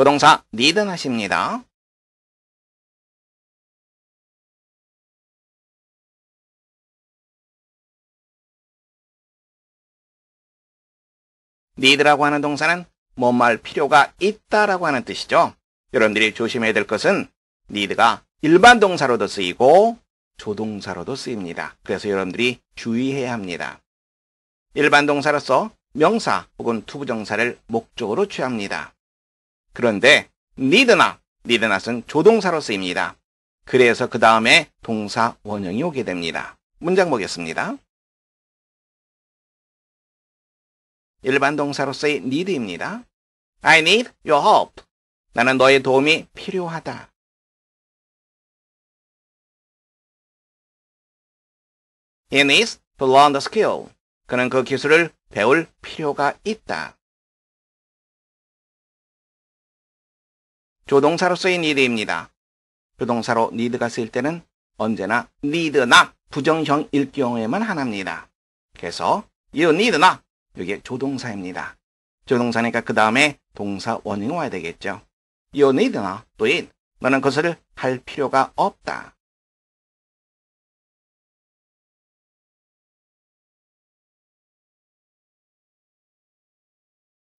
조동사 need 하십니다. need라고 하는 동사는 뭐말 필요가 있다라고 하는 뜻이죠. 여러분들이 조심해야 될 것은 need가 일반 동사로도 쓰이고 조동사로도 쓰입니다. 그래서 여러분들이 주의해야 합니다. 일반 동사로서 명사 혹은 투부정사를 목적으로 취합니다. 그런데 n e e d not, need not은 조동사로 쓰입니다. 그래서 그 다음에 동사 원형이 오게 됩니다. 문장 보겠습니다. 일반 동사로서의 need입니다. I need your help. 나는 너의 도움이 필요하다. He needs to learn the skill. 그는 그 기술을 배울 필요가 있다. 조동사로 쓰인 need입니다. 조동사로 need가 쓰일 때는 언제나 need나 부정형일 경우에만 하나입니다. 그래서 you need나 이게 조동사입니다. 조동사니까 그 다음에 동사 원인이 와야 되겠죠. You need not do it. 너는 그것을 할 필요가 없다.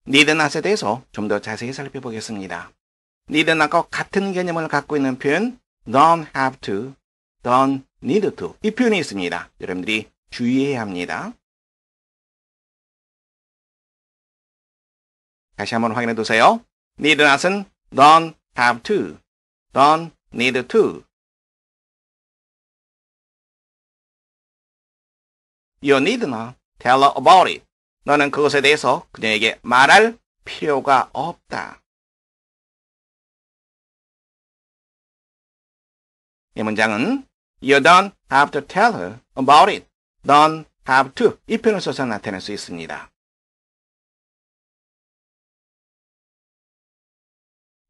n 드 e d 에 대해서 좀 더 자세히 살펴보겠습니다. need하고 같은 개념을 갖고 있는 표현 don't have to, don't need to 이 표현이 있습니다. 여러분들이 주의해야 합니다. 다시 한번 확인해 두세요. need not은 don't have to, don't need to. You need not tell her about it. 너는 그것에 대해서 그녀에게 말할 필요가 없다. 이 문장은 You don't have to tell her about it. Don't have to 이 표현을 써서 나타낼 수 있습니다.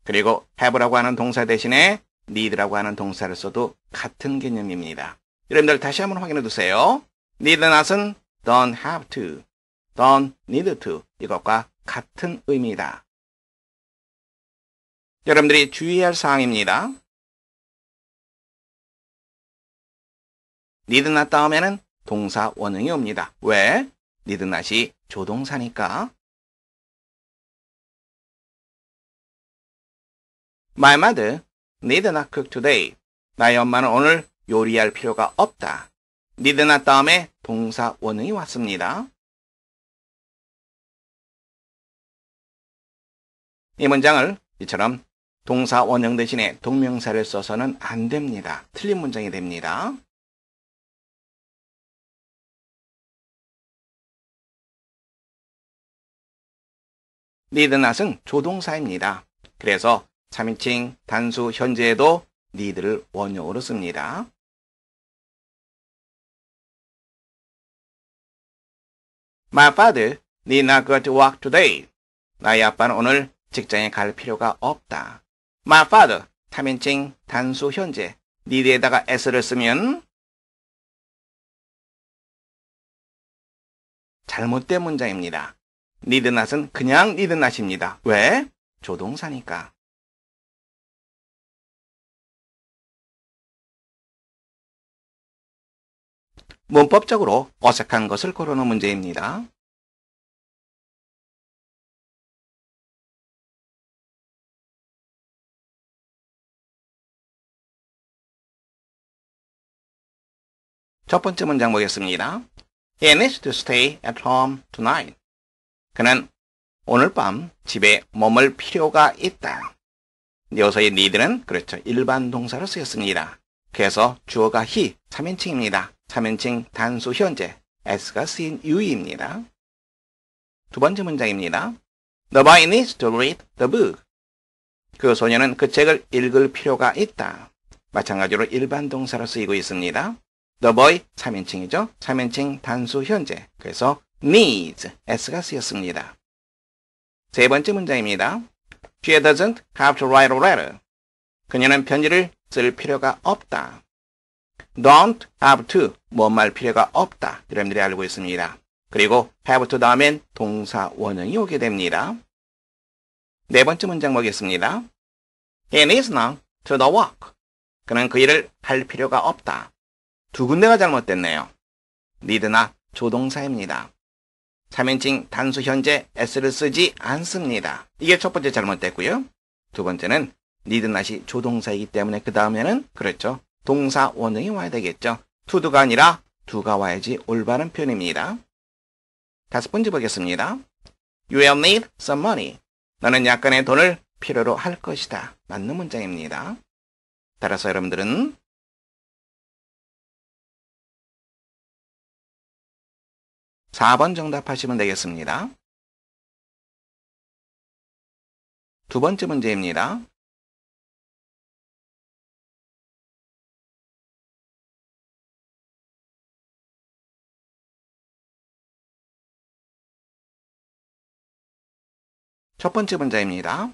그리고 have라고 하는 동사 대신에 need라고 하는 동사를 써도 같은 개념입니다. 여러분들 다시 한번 확인해 두세요. need not은 don't have to, don't need to 이것과 같은 의미다 여러분들이 주의할 사항입니다. need not 다음에는 동사 원형이 옵니다. 왜? need not이 조동사니까. My mother need not cook today. 나의 엄마는 오늘 요리할 필요가 없다. need not 다음에 동사 원형이 왔습니다. 이 문장을 이처럼 동사 원형 대신에 동명사를 써서는 안 됩니다. 틀린 문장이 됩니다. n 드 e 은 조동사입니다. 그래서 3인칭 단수 현재에도 need를 원형으로 씁니다. 마 y father need not go to work today. 나의 아빠는 오늘 직장에 갈 필요가 없다. 마 y father, 3인칭 단수 현재, need에다가 s를 쓰면 잘못된 문장입니다. 니드낫은 그냥 니드낫입니다. 왜? 조동사니까. 문법적으로 어색한 것을 고르는 문제입니다. 첫 번째 문장 보겠습니다. He needs to stay at home tonight. 그는 오늘 밤 집에 머물 필요가 있다. 여기서의 need는 그렇죠. 일반 동사로 쓰였습니다. 그래서 주어가 he, 3인칭입니다. 3인칭 단수 현재, s가 쓰인 유 o 입니다두 번째 문장입니다. The boy needs to read the book. 그 소녀는 그 책을 읽을 필요가 있다. 마찬가지로 일반 동사로 쓰이고 있습니다. The boy 3인칭이죠. 3인칭 단수 현재. 그래서 needs s가 쓰였습니다. 세 번째 문장입니다. She doesn't have to write a letter. 그녀는 편지를 쓸 필요가 없다. don't have to 뭔말 필요가 없다. 여러분들이 알고 있습니다. 그리고 have to 다음엔 동사 원형이 오게 됩니다. 네 번째 문장 보겠습니다. He needs none to the work. 그는 그 일을 할 필요가 없다. 두 군데가 잘못됐네요. need나 조동사입니다. 3인칭 단수 현재 s를 쓰지 않습니다. 이게 첫 번째 잘못됐고요. 두 번째는 need는 낫이 조동사이기 때문에 그 다음에는 그렇죠. 동사 원형이 와야 되겠죠. to do가 아니라 do가 와야지 올바른 표현입니다. 다섯 번째 보겠습니다. You will need some money. 너는 약간의 돈을 필요로 할 것이다. 맞는 문장입니다. 따라서 여러분들은 4번 정답하시면 되겠습니다. 두 번째 문제입니다. 첫 번째 문제입니다.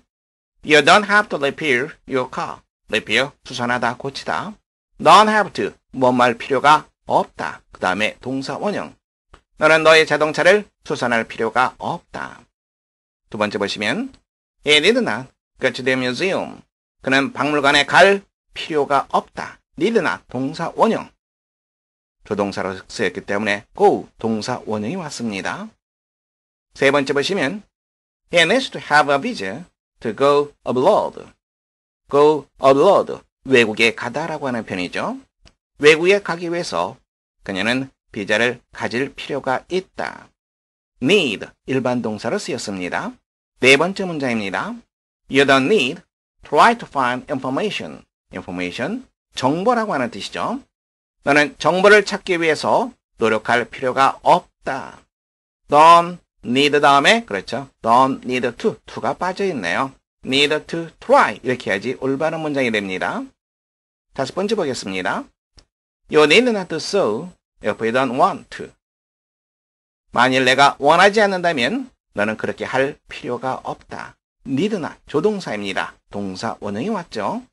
You don't have to repair your car. repair, 수선하다, 고치다. don't have to, 뭔 말 필요가 없다. 그 다음에 동사 원형. 너는 너의 자동차를 수선할 필요가 없다. 두 번째 보시면 He did not go to the museum. 그는 박물관에 갈 필요가 없다. need not 동사 원형. 조동사로 쓰였기 때문에 go 동사 원형이 왔습니다. 세 번째 보시면 He needs to have a visa to go abroad. go abroad 외국에 가다라고 하는 편이죠. 외국에 가기 위해서 그녀는 비자를 가질 필요가 있다. need 일반 동사로 쓰였습니다. 네 번째 문장입니다. You don't need try to find information. information 정보라고 하는 뜻이죠. 너는 정보를 찾기 위해서 노력할 필요가 없다. don't need 다음에 그렇죠. don't need to to가 빠져 있네요. need to try 이렇게 해야지 올바른 문장이 됩니다. 다섯 번째 보겠습니다. You need not to sow If you don't want to. 만일 내가 원하지 않는다면 너는 그렇게 할 필요가 없다. need나 n 조동사입니다. 동사 원형이 왔죠.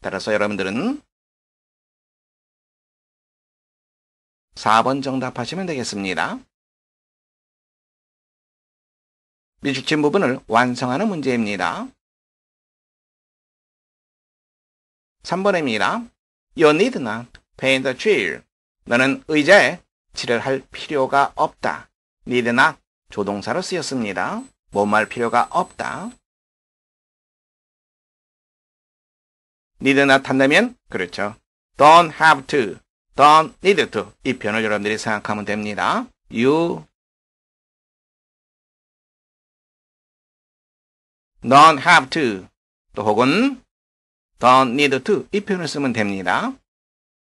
따라서 여러분들은 4번 정답하시면 되겠습니다. 미축친 부분을 완성하는 문제입니다. 3번입니다. You need not paint the tree. 너는 의자에 칠을할 필요가 없다. need나 조동사로 쓰였습니다. 뭐 말 필요가 없다. need 나타다면 그렇죠. don't have to, don't need to 이 표현을 여러분들이 생각하면 됩니다. you don't have to 또 혹은 don't need to 이 표현을 쓰면 됩니다.